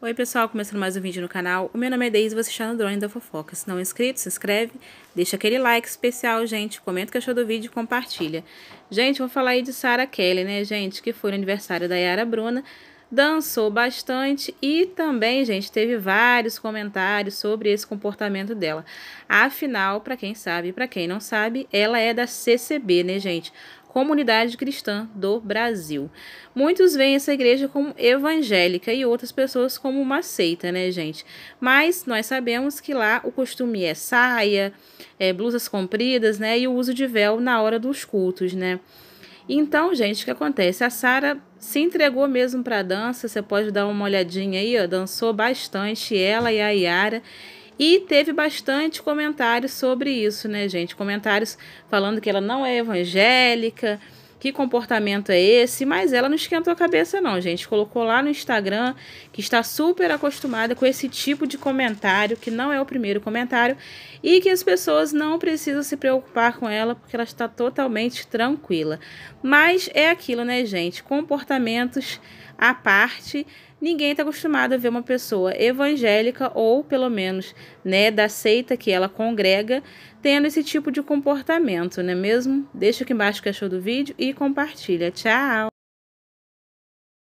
Oi pessoal, começando mais um vídeo no canal. O meu nome é Deise e você está no Drone da Fofoca. Se não é inscrito, se inscreve, deixa aquele like especial, gente. Comenta o que achou do vídeo e compartilha. Gente, vou falar aí de Sarah Kelly, né, gente? Que foi no aniversário da Yara Bruna. Dançou bastante e também, gente, teve vários comentários sobre esse comportamento dela. Afinal, para quem sabe e para quem não sabe, ela é da CCB, né, gente? Comunidade Cristã do Brasil. Muitos veem essa igreja como evangélica e outras pessoas como uma seita, né, gente? Mas nós sabemos que lá o costume é saia, é, blusas compridas, né, e o uso de véu na hora dos cultos, né? Então, gente, o que acontece? A Sara se entregou mesmo para a dança. Você pode dar uma olhadinha aí, ó. Dançou bastante ela e a Yara. E teve bastante comentários sobre isso, né, gente? Comentários falando que ela não é evangélica, que comportamento é esse? Mas ela não esquentou a cabeça, não, gente. Colocou lá no Instagram que está super acostumada com esse tipo de comentário, que não é o primeiro comentário, e que as pessoas não precisam se preocupar com ela, porque ela está totalmente tranquila. Mas é aquilo, né, gente? Comportamentos à parte ninguém está acostumado a ver uma pessoa evangélica ou pelo menos né da seita que ela congrega tendo esse tipo de comportamento, não é mesmo? Deixa aqui embaixo o que achou do vídeo e compartilha. Tchau.